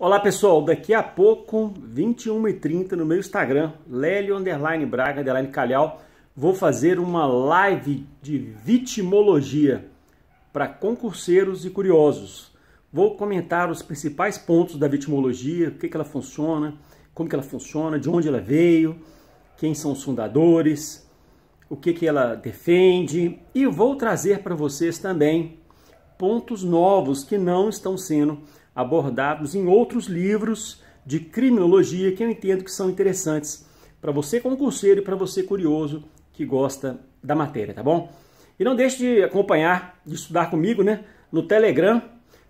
Olá pessoal, daqui a pouco, 21h30 no meu Instagram, Lélio Underline Braga, Underline Calhau, vou fazer uma live de vitimologia para concurseiros e curiosos. Vou comentar os principais pontos da vitimologia, o que, que ela funciona, como que ela funciona, de onde ela veio, quem são os fundadores, o que, que ela defende e vou trazer para vocês também pontos novos que não estão sendo abordados em outros livros de criminologia que eu entendo que são interessantes para você concurseiro e para você curioso que gosta da matéria, tá bom? E não deixe de acompanhar, de estudar comigo, né? No Telegram,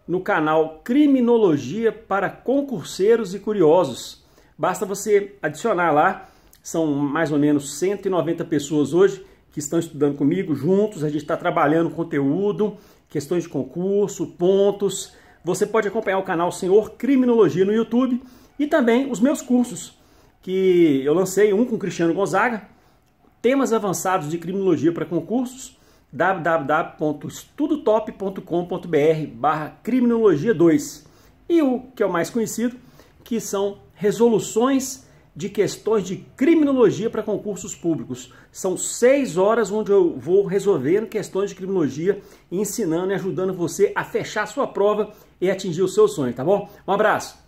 no canal Criminologia para Concurseiros e Curiosos. Basta você adicionar lá, são mais ou menos 190 pessoas hoje que estão estudando comigo juntos, a gente está trabalhando conteúdo, questões de concurso, pontos, você pode acompanhar o canal Senhor Criminologia no YouTube e também os meus cursos, que eu lancei um com Cristiano Gonzaga, temas avançados de criminologia para concursos, www.estudotop.com.br barra criminologia 2. E o que é o mais conhecido, que são resoluções de questões de criminologia para concursos públicos. São seis horas onde eu vou resolver questões de criminologia, ensinando e ajudando você a fechar sua prova e atingir o seu sonho, tá bom? Um abraço!